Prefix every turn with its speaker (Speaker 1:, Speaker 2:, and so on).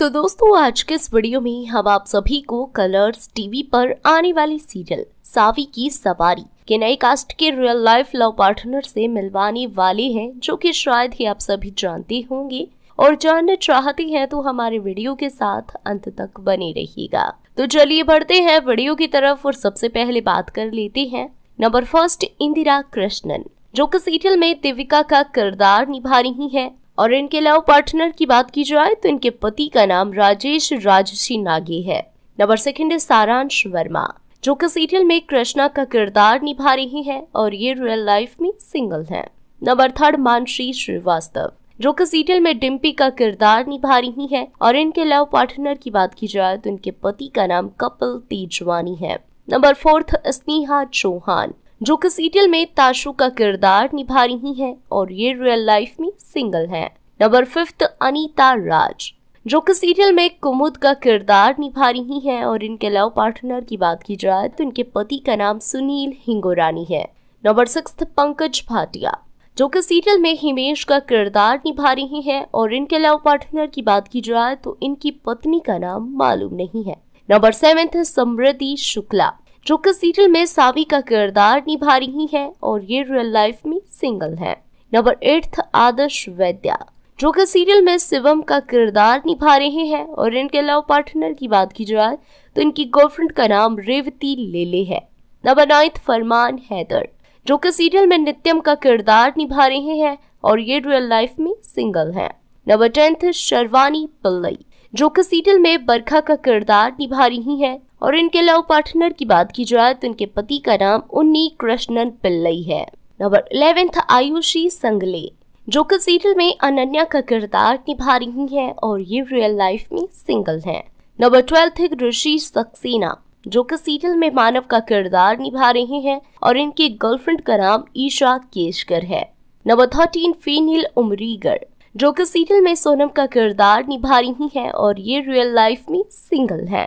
Speaker 1: तो दोस्तों आज के इस वीडियो में हम आप सभी को कलर्स टीवी पर आने वाली सीरियल सावी की सवारी के नए कास्ट के रियल लाइफ लव पार्टनर से मिलवाने वाले हैं जो कि शायद ही आप सभी जानते होंगे और जानना चाहते हैं तो हमारे वीडियो के साथ अंत तक बने रहिएगा तो चलिए बढ़ते हैं वीडियो की तरफ और सबसे पहले बात कर लेते हैं नंबर फर्स्ट इंदिरा कृष्णन जो कि सीरियल में देविका का किरदार निभा रही है और इनके अलावा पार्टनर की बात की जाए तो इनके पति का नाम राजेश राजसी नागी है नंबर सेकंड है सारांश वर्मा जो कि सीरियल में कृष्णा का किरदार निभा रही हैं और ये रियल लाइफ में सिंगल हैं। नंबर थर्ड मानसी श्रीवास्तव जो कि सीरियल में डिम्पी का किरदार निभा रही हैं और इनके लव पार्टनर की बात की जाए तो इनके पति का नाम कपिल तेजवानी है नंबर फोर्थ स्नेहा चौहान जो कि सीरियल में ताशु का किरदार निभा रही हैं और ये रियल लाइफ में सिंगल हैं। नंबर फिफ्थ अनीता राज जो कि सीरियल में कुमुद का किरदार निभा रही हैं और इनके लव पार्टनर की बात की जाए तो इनके पति का नाम सुनील हिंगोरानी है नंबर सिक्स पंकज भाटिया जो कि सीरियल में हिमेश का किरदार निभा रही हैं और इनके लव पार्टनर की बात की जाए तो इनकी पत्नी का नाम मालूम नहीं है नंबर सेवेंथ समृद्धि शुक्ला जो कि सीरियल में सावी का किरदार निभा रही है और ये रियल लाइफ में सिंगल है नंबर एट आदर्श वैद्या जो कि सीरियल में शिवम का किरदार निभा रहे हैं और इनके लव पार्टनर की बात की जाए तो इनकी गर्लफ्रेंड का नाम रेवती लेले है नंबर नाइन्थ फरमान हैदर जो कि सीरियल में नित्यम का किरदार निभा रहे हैं और ये रियल लाइफ में सिंगल है नंबर टेंथ शर्वानी पल्लई जो कि सीरियल में बरखा का किरदार निभा रही हैं और इनके लव पार्टनर की बात की जाए तो इनके पति का नाम उन्नी कृष्णन पिल्लई है नंबर इलेवेंथ आयुषी संगले जो कि सीरियल में अनन्या का किरदार निभा रही है और ये रियल लाइफ में सिंगल है नंबर ट्वेल्थ ऋषि सक्सेना जो कि सीरियल में मानव का किरदार निभा रहे हैं और इनके गर्लफ्रेंड का नाम ईशा केशकर है नंबर थर्टीन फीनिल उमरीगर जो कि सीरियल में सोनम का किरदार निभा रही हैं और ये रियल लाइफ में सिंगल हैं।